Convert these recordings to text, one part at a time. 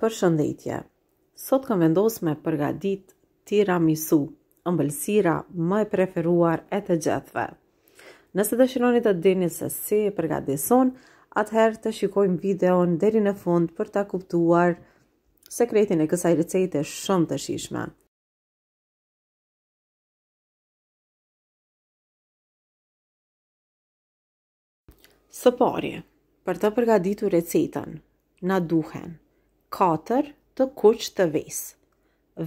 për shëndetje. Sot kam vendosur me tira tiramisu, ëmbëlsira më e preferuar e të gjithëve. Nëse dëshironi të dini se si e atëherë të shikojmë videon deri në fund për ta kuptuar sekretin e kësaj recete shumë të shijshme. Së pari, për të përgatitur recetën, na duhen katër të kuq të ves.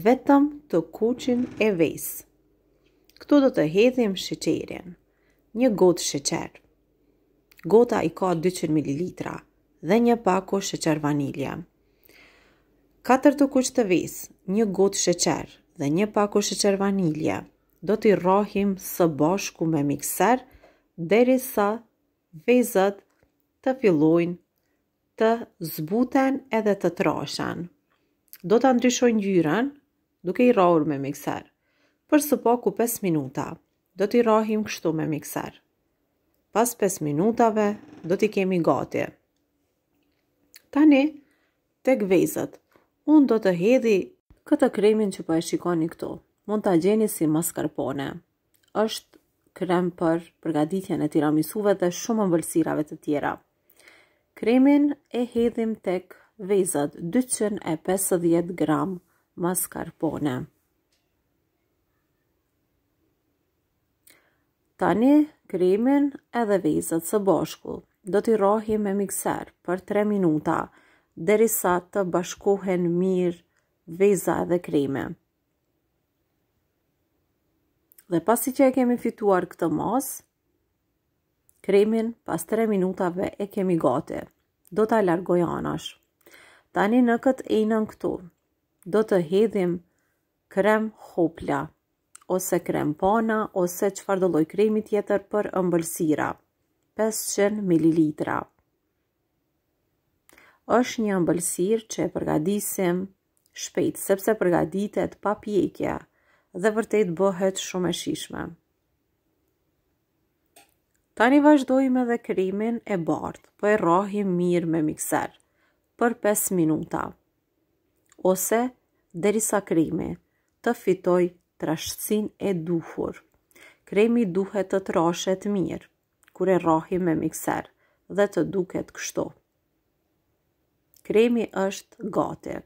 Vetëm të kuqin e ves. Këtu do të hedhim sheqerin. Një gotë sheqer. Gota i ka 200 ml dhe një pako sheqer vanilje. Katër të kuq të ves, një gotë sheqer dhe një pako sheqer vanilje do t'i rohim së bashku me mikser deri sa vezat të fillojnë të zbuten edhe të trashen. Do të ndryshojnë gjyren duke i rahur me mikser. Për së po ku 5 minuta, do t'i rahim kështu me mikser. Pas 5 minutave, do t'i kemi gati. Tani, tek vezët, unë do të hedhi këtë kremin që pa po e shikoni këto. Mund t'a gjeni si mascarpone. Êshtë krem për përgaditjen e tiramisuve dhe shumë më vëlsirave të tjera. Kremin e hedhim tek vezat 250 gram mascarpone. Tani kremin edhe vezat së bashku do t'i rohi me mikser për 3 minuta derisa sa të bashkohen mirë veza dhe kreme. Dhe pasi që e kemi fituar këtë mos, Kremin pas 3 minutave e kemi gati. Do t'a largoj anash. Tani në këtë enën këtu, do të hedhim krem hopla, ose krem pana, ose që do kremi tjetër për ëmbëlsira, 500 ml. është një ëmbëlsir që e përgadisim shpejt, sepse përgaditet pa pjekja dhe vërtet bëhet shumë e shishme. Tani vazhdojmë edhe krimin e bardhë, po e rahim mirë me mikser për 5 minuta. Ose derisa krimi të fitoj rashësin e duhur. Kremi duhet të trashet mirë, kur e rahim me mikser dhe të duket kështu. Kremi është gati.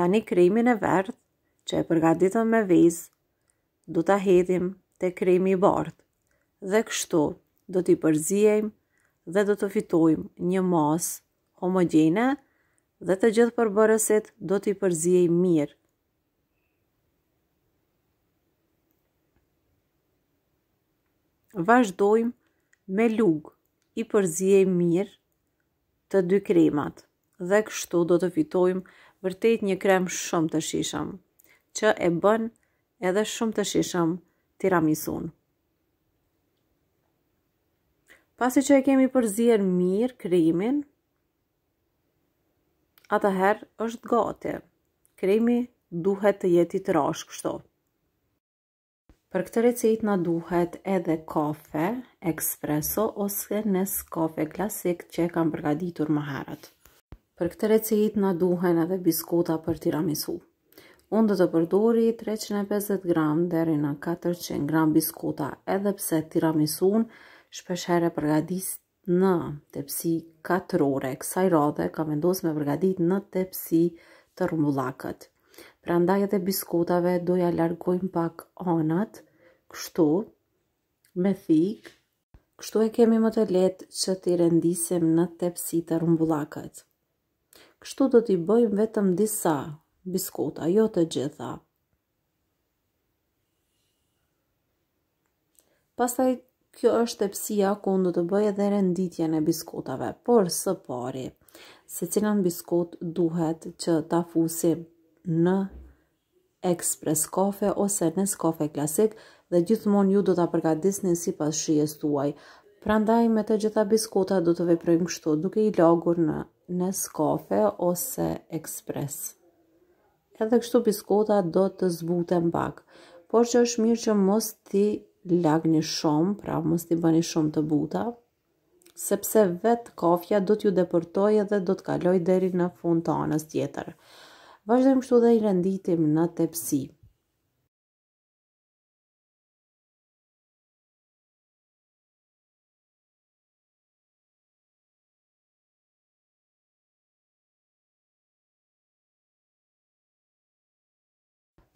Tani kremin e verdhë, që e përgatitëm me vezë, do ta hedhim te kremi i dhe kështu do t'i përzijem dhe do të fitojmë një mas homogjene dhe të gjithë përbërësit do t'i përzijem mirë. Vashdojmë me lugë i përzijem mirë të dy kremat dhe kështu do të fitojmë vërtet një krem shumë të shishëm që e bën edhe shumë të shishëm tiramisun. Pasi që e kemi përzier mirë krimin, herë është gati. Krimi duhet të jeti të rashë kështo. Për këtë recit në duhet edhe kafe, ekspreso ose nës kafe klasik që e kam përgaditur më herët. Për këtë recit në duhen edhe biskota për tiramisu. Unë dhe të përdori 350 gram dheri në 400 gram biskota edhe pse tiramisun, shpeshere përgadis në tepsi katërore, kësaj rade ka vendos me përgadit në tepsi të rumbullakët. Pra ndaj edhe biskotave doja largojmë pak anët, kështu, me thikë, kështu e kemi më të letë që t'i rendisim në tepsi të rumbullakët. Kështu do t'i bëjmë vetëm disa biskota, jo të gjitha. Pasaj kjo është tepsia ku unë do të bëjë dhe renditje në biskotave, por së pari, se cilën biskot duhet që ta fusim në ekspres kafe ose në skafe klasik dhe gjithmonë ju do të përgatisni si pas shijes tuaj. Prandaj me të gjitha biskota do të veprojmë kështu duke i lagur në në skafe ose ekspres. Edhe kështu biskota do të zbutën pak, por që është mirë që mos ti lagni shumë, pra mos t'i bëni shumë të buta, sepse vetë kofja do t'ju deportoj edhe do t'kaloj deri në fund të anës tjetër. Vajzëm shtu dhe i renditim në tepsi.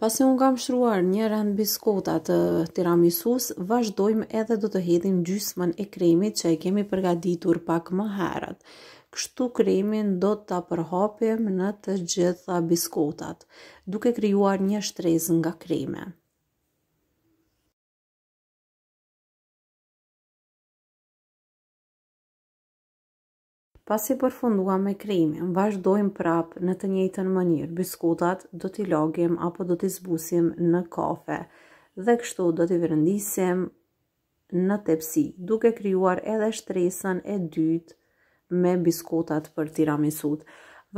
Pasi unë kam shruar një rëndë biskota të tiramisus, vazhdojmë edhe do të hedhim gjysmën e kremit që e kemi përgaditur pak më herët. Kështu kremin do të të në të gjitha biskotat, duke kryuar një shtrez nga kremet. Pas i përfundua me krimin, vazhdojmë prap në të njëjtën mënyrë. Biskutat do t'i logim apo do t'i zbusim në kafe dhe kështu do t'i vërëndisim në tepsi, duke kryuar edhe shtresën e dytë me biskutat për tiramisut.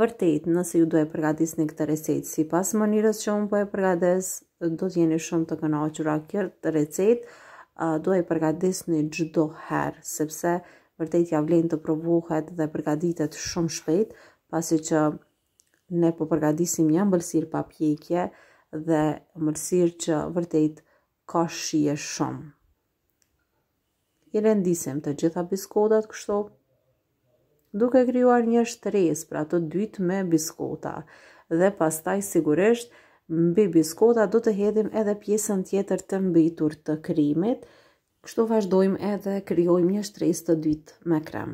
Vërtet, nëse ju do e përgatis një këtë recet, si pas mënyrës që unë po e përgatis, do t'jeni shumë të kënaqyra kërë të recet, do e përgatis një gjdo herë, sepse vërtet ja vlen të provohet dhe përgaditet shumë shpejt, pasi që ne po përgadisim një mbëlsir papjekje dhe mbëlsir që vërtet ka shije shumë. I rendisim të gjitha biskotat kështu, duke krijuar një shtres pra të dytë me biskota dhe pastaj sigurisht mbi biskota do të hedhim edhe pjesën tjetër të mbitur të krimit, Kështu vazhdojmë edhe kryojmë një shtres të dytë me krem.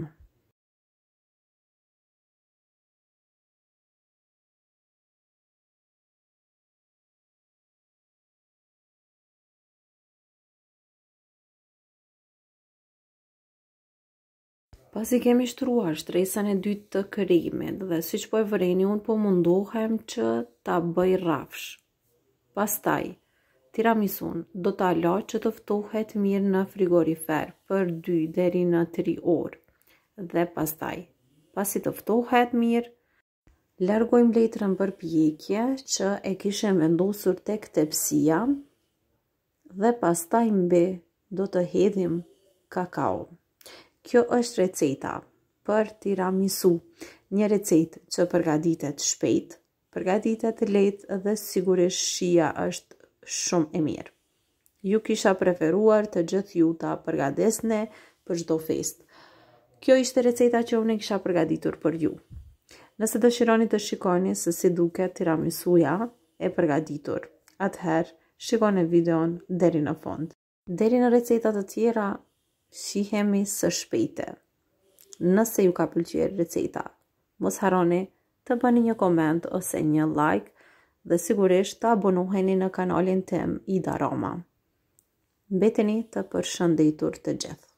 Pas i kemi shtruar shtresën e dytë të kërimit dhe si që po e vëreni unë po mundohem që ta bëj rafsh. Pas taj, tiramisun do ta lë që të ftohet mirë në frigorifer për 2 deri në 3 orë dhe pastaj pasi të ftohet mirë largojmë letrën për pjekje që e kishim vendosur tek tepsia dhe pastaj mbi do të hedhim kakao. Kjo është receta për tiramisu, një recet që përgaditet shpejt, përgaditet let dhe sigurisht shia është shumë e mirë. Ju kisha preferuar të gjithë ju ta përgadesne për çdo fest. Kjo ishte receta që unë kisha përgatitur për ju. Nëse dëshironi të shikoni se si duket tiramisuja e përgatitur, atëherë shikoni videon deri në fund. Deri në receta të tjera, shihemi së shpejte. Nëse ju ka pëlqyer receta, mos harroni të bëni një koment ose një like dhe sigurisht të abonuheni në kanalin tim Ida Roma. Mbeteni të përshëndetur të gjithë.